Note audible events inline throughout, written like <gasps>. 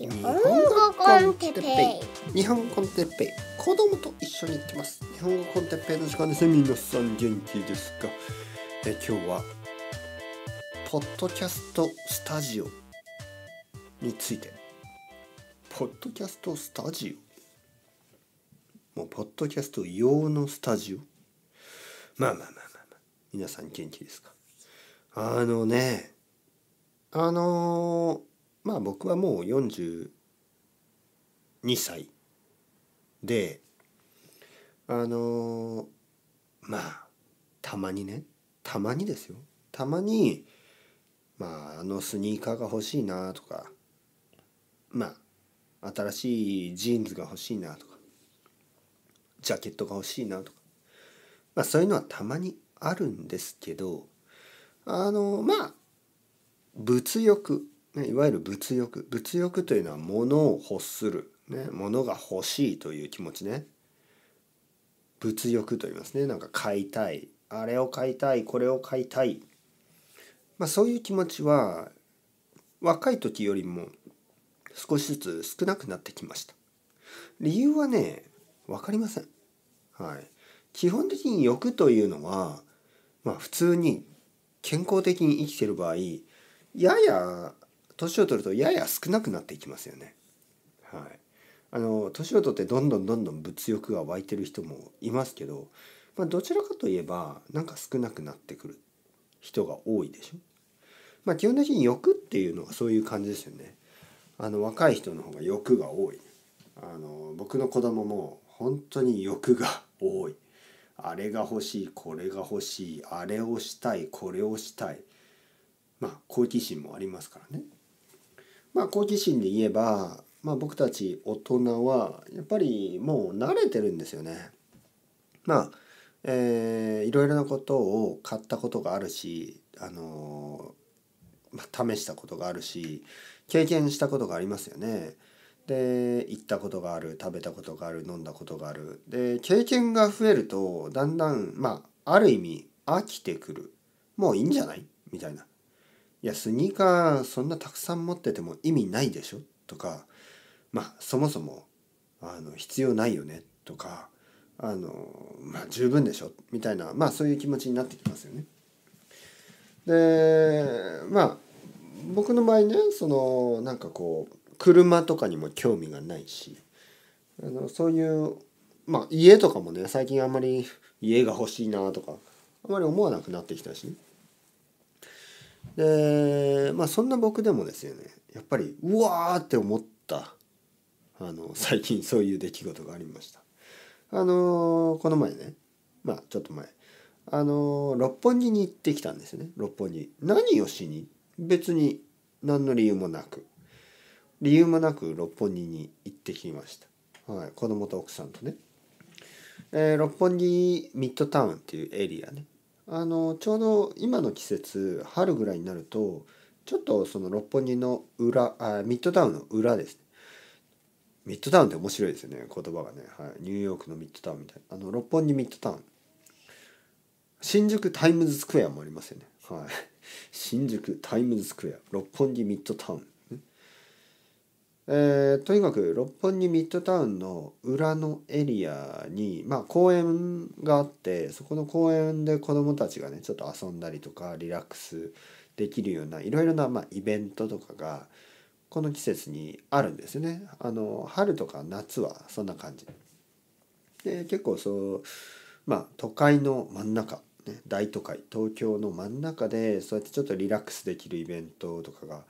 日本語コンテッペイ日本語コンテッペイ子供と一緒に行きます日本語コンテッペイの時間ですね皆さん元気ですかえ今日はポッドキャストスタジオについてポッドキャストスタジオもうポッドキャスト用のスタジオまあまあまあまあ、まあ、皆さん元気ですかあのねあのーまあ僕はもう42歳であのまあたまにねたまにですよたまにまああのスニーカーが欲しいなとかまあ新しいジーンズが欲しいなとかジャケットが欲しいなとかまあそういうのはたまにあるんですけどあのまあ物欲ね、いわゆる物欲物欲というのは物を欲する、ね、物が欲しいという気持ちね物欲と言いますねなんか買いたいあれを買いたいこれを買いたい、まあ、そういう気持ちは若い時よりも少しずつ少なくなってきました理由はね分かりませんはい基本的に欲というのはまあ普通に健康的に生きてる場合やや年を取るとやや少なくなっていきますよね。はい、あの年を取ってどんどんどんどん物欲が湧いてる人もいますけど、まあ、どちらかといえばなんか少なくなってくる人が多いでしょ。まあ、基本的に欲っていうのはそういう感じですよね。あの若い人の方が欲が多い。あの僕の子供も本当に欲が多い。あれが欲しいこれが欲しいあれをしたいこれをしたいまあ好奇心もありますからね。まあ、好奇心で言えば、まあ、僕たち大人はやっぱりもう慣れてるんですよね。まあえー、いろいろなことを買ったことがあるし、あのまあ、試したことがあるし経験したことがありますよね。で行ったことがある食べたことがある飲んだことがあるで経験が増えるとだんだんまあある意味飽きてくるもういいんじゃないみたいないや、スニーカーそんなたくさん持ってても意味ないでしょとか、まあ、そもそも、あの、必要ないよねとか、あの、まあ、十分でしょみたいな、まあ、そういう気持ちになってきますよね。で、まあ、僕の場合ね、その、なんかこう、車とかにも興味がないし、あの、そういう、まあ、家とかもね、最近あんまり家が欲しいなとか、あんまり思わなくなってきたし、ね、でまあそんな僕でもですよねやっぱりうわーって思ったあの最近そういう出来事がありました。あのー、この前ねまあちょっと前あのー、六本木に行ってきたんですね六本木。何をしに別に何の理由もなく理由もなく六本木に行ってきました。はい、子供と奥さんとね。えー、六本木ミッドタウンっていうエリアねあのちょうど今の季節春ぐらいになるとちょっとその六本木の裏あミッドタウンの裏ですねミッドタウンって面白いですよね言葉がね、はい、ニューヨークのミッドタウンみたいなあの六本木ミッドタウン新宿タイムズスクエアもありますよねはい <laughs> 新宿タイムズスクエア六本木ミッドタウンえー、とにかく六本木ミッドタウンの裏のエリアに、まあ、公園があってそこの公園で子どもたちがねちょっと遊んだりとかリラックスできるようないろいろな、まあ、イベントとかがこの季節にあるんですよねあの春とか夏はそんな感じで結構そうまあ都会の真ん中、ね、大都会東京の真ん中でそうやってちょっとリラックスできるイベントとかが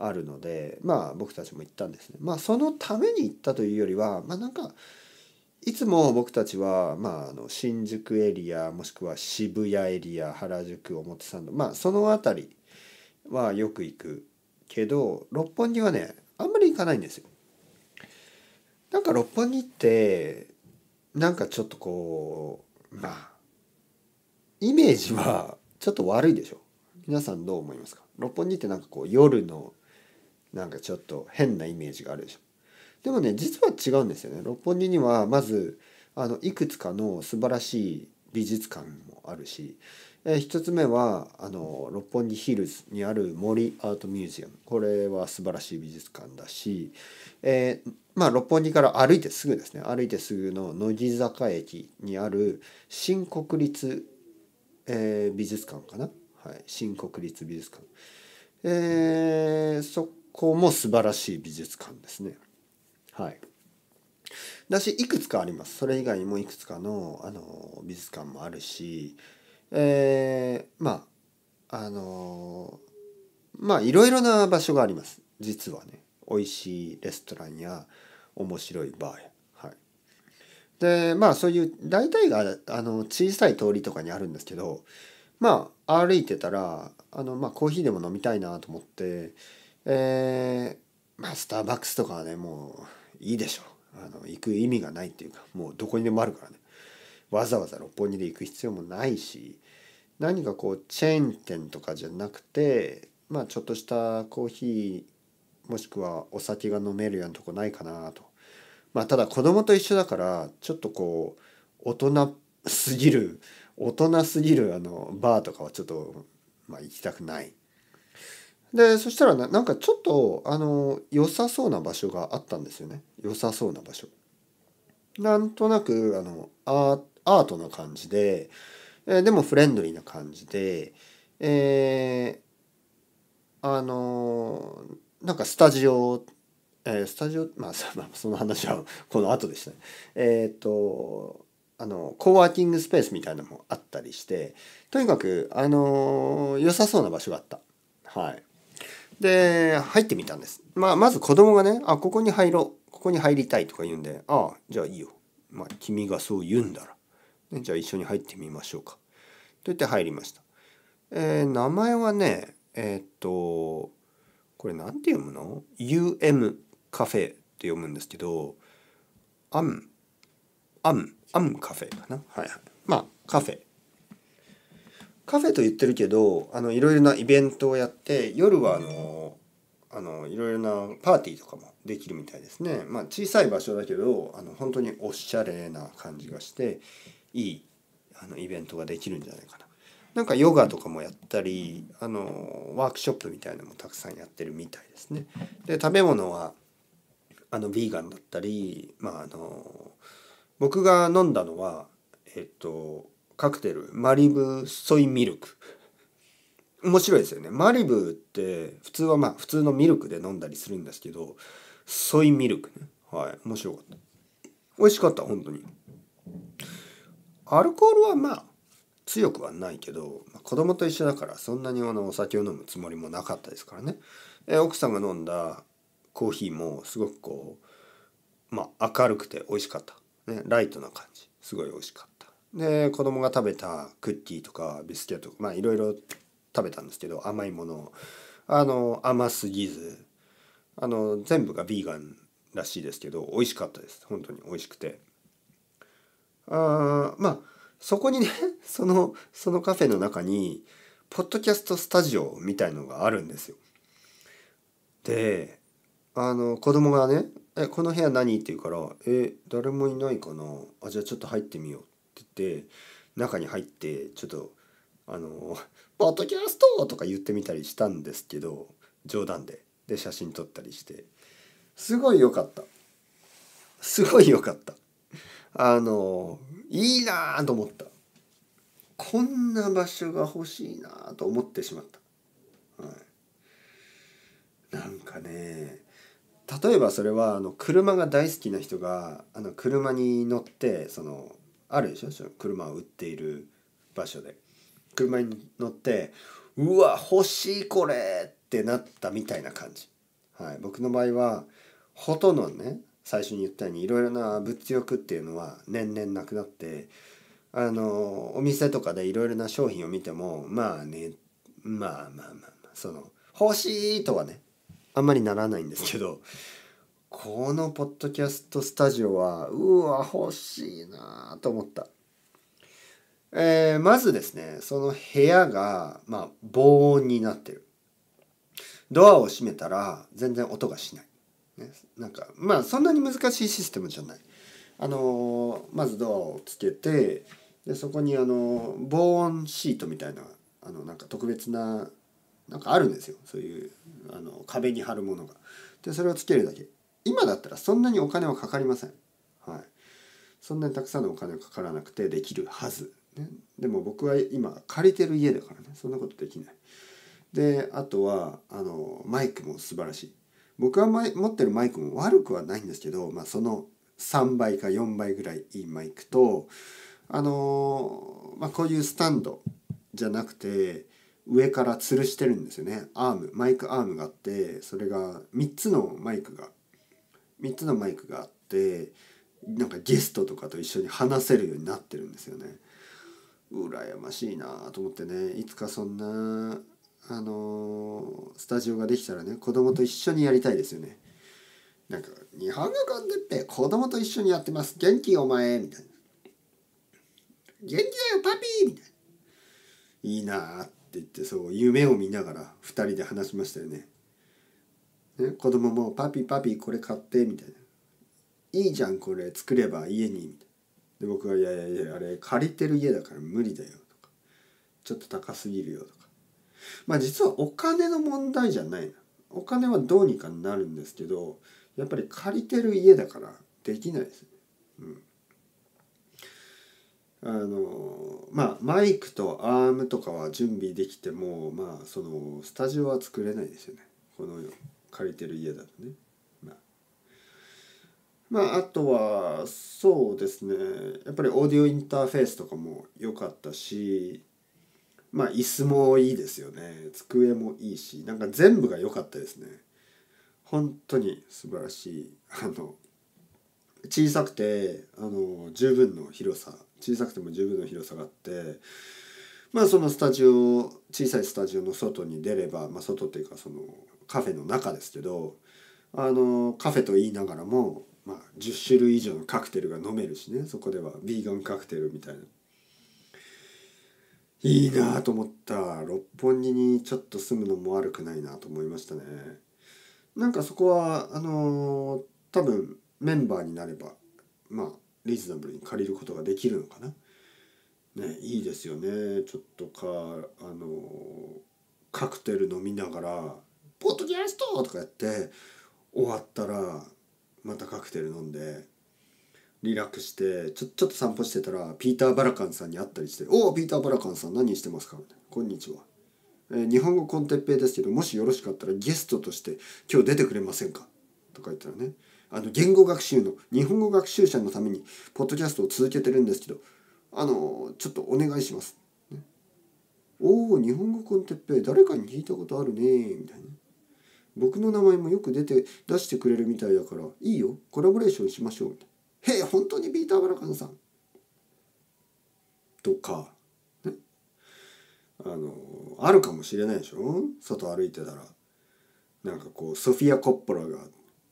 あるのでまあ僕たちも行ったんですね。まあそのために行ったというよりはまあなんかいつも僕たちは、まあ、あの新宿エリアもしくは渋谷エリア原宿表参道まあその辺りはよく行くけど六本木はねあんまり行かないんですよ。なんか六本木ってなんかちょっとこうまあイメージはちょっと悪いでしょ皆さんどう思いますか六本木ってなんかこう夜のなんかちょっと変なイメージがあるでしょ。でもね実は違うんですよね。六本木にはまずあのいくつかの素晴らしい美術館もあるし、えー、1つ目はあの六本木ヒルズにある森アートミュージアムこれは素晴らしい美術館だし、えー、まあ、六本木から歩いてすぐですね歩いてすぐの乃木坂駅にある新国立、えー、美術館かな、はい、新国立美術館。えー、そこも素晴らしい美術館ですね。はい。だし、いくつかあります。それ以外にもいくつかの、あの、美術館もあるし、えー、まあ、あのまあ、いろいろな場所があります。実はね。美味しいレストランや、面白いバーや。はい。で、まあ、そういう、大体が、あの、小さい通りとかにあるんですけど、まあ、歩いてたら、あの、まあ、コーヒーでも飲みたいなと思って、えー、まあスターバックスとかはねもういいでしょあの行く意味がないっていうかもうどこにでもあるからねわざわざ六本木で行く必要もないし何かこうチェーン店とかじゃなくてまあちょっとしたコーヒーもしくはお酒が飲めるようなとこないかなとまあただ子供と一緒だからちょっとこう大人すぎる大人すぎるあのバーとかはちょっとまあ行きたくないでそしたらななんかちょっとあの良さそうな場所があったんですよね良さそうな場所。なんとなくあのアートな感じで、えでもフレンドリーな感じで、えー、あのなんかスタジオ、えー、スタジオ、まあ、その話は <laughs> この後でしたね。えっ、ー、とあのコーワーキングスペースみたいなのもあったりしてとにかくあの良さそうな場所があった。はいで、入ってみたんです。まあ、まず子供がね、あ、ここに入ろう。ここに入りたいとか言うんで、ああ、じゃあいいよ。まあ、君がそう言うんだら。ね、じゃあ一緒に入ってみましょうか。と言って入りました。えー、名前はね、えー、っと、これなんて読むの ?UM カフェって読むんですけど、アム、アム、アムカフェかな。はいはい。まあ、カフェ。カフェと言ってるけどあのいろいろなイベントをやって夜はあのあのいろいろなパーティーとかもできるみたいですね、まあ、小さい場所だけどあの本当におしゃれな感じがしていいあのイベントができるんじゃないかな。なんかヨガとかもやったりあのワークショップみたいなのもたくさんやってるみたいですね。で食べ物はあのビーガンだったり、まあ、あの僕が飲んだのはえっとカクテルマリブソイミルク面白いですよねマリブって普通はまあ普通のミルクで飲んだりするんですけどソイミルクねはい面白かった美味しかった本当にアルコールはまあ強くはないけど、まあ、子供と一緒だからそんなにあのお酒を飲むつもりもなかったですからねえ奥さんが飲んだコーヒーもすごくこうまあ明るくて美味しかった、ね、ライトな感じすごい美味しかったで子供が食べたクッキーとかビスケットとかまあいろいろ食べたんですけど甘いものあの甘すぎずあの全部がビーガンらしいですけど美味しかったです本当に美味しくてあまあそこにね <laughs> そのそのカフェの中にポッドキャストスタジオみたいのがあるんですよであの子供がね「えこの部屋何?」って言うから「え誰もいないかなあじゃあちょっと入ってみよう」って中に入ってちょっとあの「ポッドキャスト!」とか言ってみたりしたんですけど冗談でで写真撮ったりしてすごい良かったすごい良かったあのいいなーと思ったこんな場所が欲しいなーと思ってしまった、はい、なんかね例えばそれはあの車が大好きな人があの車に乗ってそのあるでしょその車を売っている場所で車に乗ってうわ欲しいこれってなったみたいな感じ、はい、僕の場合はほとんどね最初に言ったようにいろいろな物欲っていうのは年々なくなってあのお店とかでいろいろな商品を見てもまあねまあまあまあ、まあ、その欲しいとはねあんまりならないんですけどこのポッドキャストスタジオはうわ欲しいなと思った、えー、まずですねその部屋が、まあ、防音になってるドアを閉めたら全然音がしない、ね、なんかまあそんなに難しいシステムじゃないあのー、まずドアをつけてでそこにあの防音シートみたいなあのなんか特別ななんかあるんですよそういうあの壁に貼るものがでそれをつけるだけ今だったらそんなにお金はかかりません。はい、そんなにたくさんのお金はかからなくてできるはず、ね、でも僕は今借りてる家だからねそんなことできないであとはあのマイクも素晴らしい僕が持ってるマイクも悪くはないんですけど、まあ、その3倍か4倍ぐらいいいマイクとあのまあ、こういうスタンドじゃなくて上から吊るしてるんですよねアームマイクアームがあってそれが3つのマイクが3つのマイクがあってなんかゲストとかと一緒に話せるようになってるんですよね。羨ましいなと思ってねいつかそんなあのー、スタジオができたらね子供と一緒にやりたいですよね。なんか「日本語コンテッペ子供と一緒にやってます元気お前」みたいな「元気だよパピー」みたいな「いいな」って言ってそう夢を見ながら2人で話しましたよね。ね、子供も「パピパピこれ買って」みたいな「いいじゃんこれ作れば家に」みたいなで僕が「いやいやいやあれ借りてる家だから無理だよ」とか「ちょっと高すぎるよ」とかまあ実はお金の問題じゃないなお金はどうにかなるんですけどやっぱり借りてる家だからできないですね。うんあのまあマイクとアームとかは準備できてもまあそのスタジオは作れないですよねこのように。借りてる家だとね。まあ、あとはそうですねやっぱりオーディオインターフェースとかも良かったしまあ椅子もいいですよね机もいいしなんか全部が良かったですね本当に素晴らしいあの小さくてあの十分の広さ小さくても十分の広さがあってまあそのスタジオ小さいスタジオの外に出れば、まあ、外っていうかそのカフェの中ですけどあのカフェと言いながらも、まあ、10種類以上のカクテルが飲めるしねそこではビーガンカクテルみたいな。いいなと思った六本木にちょっと住むのも悪くないなと思いましたねなんかそこはあのー、多分メンバーになればまあリーズナブルに借りることができるのかなねいいですよねちょっとかあのー、カクテル飲みながら「ポッドキャスト!」とかやって終わったらまたカクテル飲んでリラックスしてちょちょっと散歩してたらピーター・バラカンさんに会ったりして「おおピーター・バラカンさん何してますか?」みたいな「こんにちは」えー「日本語コンテッペイですけどもしよろしかったらゲストとして今日出てくれませんか?」とか言ったらねあの言語学習の日本語学習者のためにポッドキャストを続けてるんですけどあのちょっとお願いします。ね、おお日本語コンテッペイ誰かに聞いたことあるねみたいな。僕の名前もよく出て出してくれるみたいだからいいよコラボレーションしましょうみたいな「へえ本当にピーター・バラカンさん」とか、ね、あのあるかもしれないでしょ外歩いてたらなんかこうソフィア・コッポラが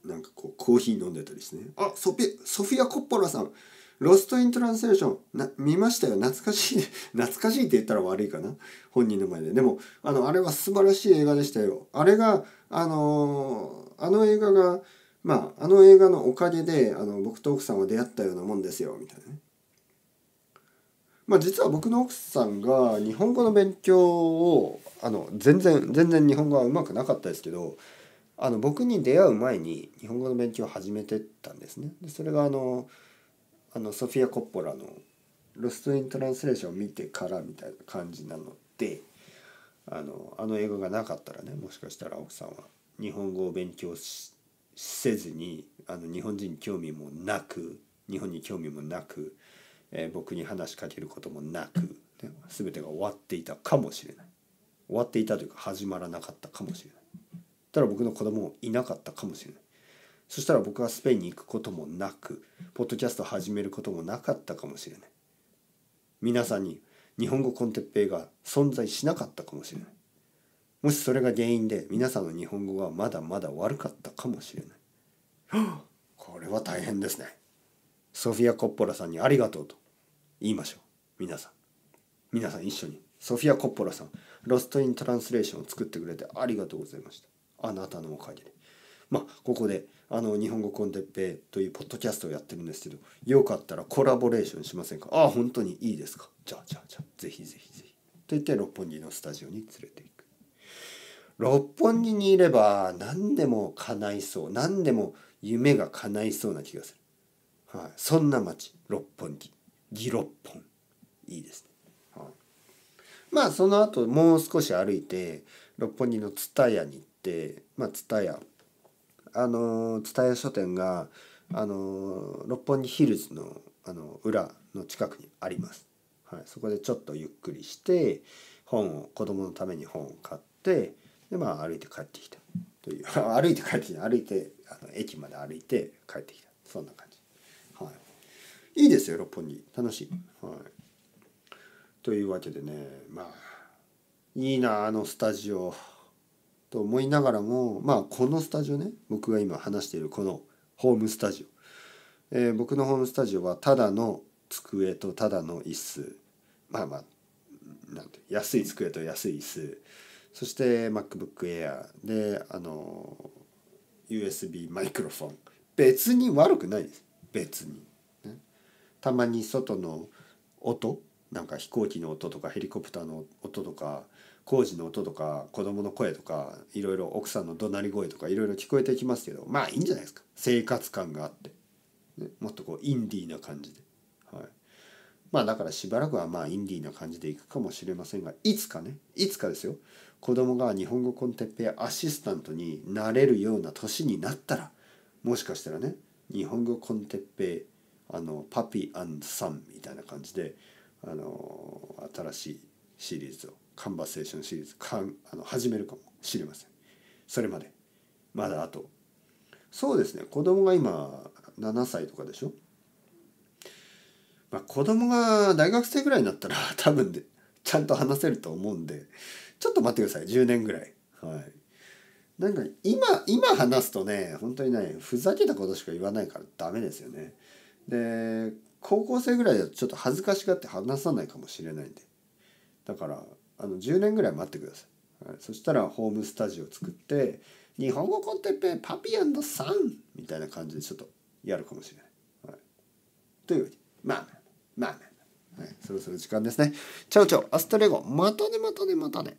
なんかこうコーヒー飲んでたりしてね「あソフィソフィア・コッポラさんロストイントランスレーション、な、見ましたよ。懐かしい。<laughs> 懐かしいって言ったら悪いかな。本人の前で。でも、あの、あれは素晴らしい映画でしたよ。あれが、あのー、あの映画が、まあ、あの映画のおかげで、あの、僕と奥さんは出会ったようなもんですよ、みたいなね。まあ、実は僕の奥さんが日本語の勉強を、あの、全然、全然日本語はうまくなかったですけど、あの、僕に出会う前に日本語の勉強を始めてたんですね。でそれが、あのー、あのソフィア・コッポラの「ロスト・イン・トランスレーション」を見てからみたいな感じなのであのあの映画がなかったらねもしかしたら奥さんは日本語を勉強せずにあの日本人に興味もなく日本に興味もなく、えー、僕に話しかけることもなく、全てが終わっていたかもしれない終わっていたというか始まらなかったかもしれないただ僕の子供もいなかったかもしれないそしたら僕はスペインに行くこともなくポッドキャスト始めることもなかったかもしれない皆さんに日本語コンテッペイが存在しなかったかもしれないもしそれが原因で皆さんの日本語がまだまだ悪かったかもしれない <gasps> これは大変ですねソフィア・コッポラさんにありがとうと言いましょう皆さん皆さん一緒にソフィア・コッポラさんロスト・イン・トランスレーションを作ってくれてありがとうございましたあなたのおかげでまあここであの日本語コンテッペというポッドキャストをやってるんですけどよかったらコラボレーションしませんかああ本当にいいですかじゃあじゃあじゃあぜひぜひぜひと言って六本木のスタジオに連れていく六本木にいれば何でも叶いそう何でも夢が叶いそうな気がする、はい、そんな街六本木義六本いいですね、はい、まあその後もう少し歩いて六本木の蔦屋に行ってまあ蔦屋あの蔦屋書店があの六本木ヒルズのあの裏の近くにあります、はい、そこでちょっとゆっくりして本を子供のために本を買ってでまあ歩いて帰ってきたという <laughs> 歩いて帰ってきた歩いてあの駅まで歩いて帰ってきたそんな感じ、はい、いいですよ六本木楽しい、はい、というわけでねまあいいなあのスタジオ。と思いながらもまあこのスタジオね僕が今話しているこのホームスタジオ、えー、僕のホームスタジオはただの机とただの椅子まあまあなんて安い机と安い椅子そして MacBook Air であの USB マイクロフォン別に悪くないです別に、ね、たまに外の音なんか飛行機の音とかヘリコプターの音とか工事の音とか子供の声とかいろいろ奥さんの怒鳴り声とかいろいろ聞こえてきますけどまあいいんじゃないですか生活感があって、ね、もっとこうインディーな感じで、はい、まあだからしばらくはまあインディーな感じでいくかもしれませんがいつかねいつかですよ子供が日本語コンテッペやアシスタントになれるような年になったらもしかしたらね日本語コンテッペあのパピーサンみたいな感じであの新しいシリーズをカンバセーションシリーズかんあの始めるかもしれませんそれまでまだあとそうですね子供が今7歳とかでしょまあ子供が大学生ぐらいになったら <laughs> 多分でちゃんと話せると思うんでちょっと待ってください10年ぐらいはいなんか今今話すとね本当にねふざけたことしか言わないからダメですよねで高校生ぐらいだとちょっと恥ずかしがって話さないかもしれないんでだからあの10年ぐらい待ってください、はい、そしたらホームスタジオ作って「日本語コンテッペパピアンさん」みたいな感じでちょっとやるかもしれない、はい、というわけでまあまあまあまあ、はい、そろそろ時間ですね。ちょうちょうアストレゴ、またねまたねまたね。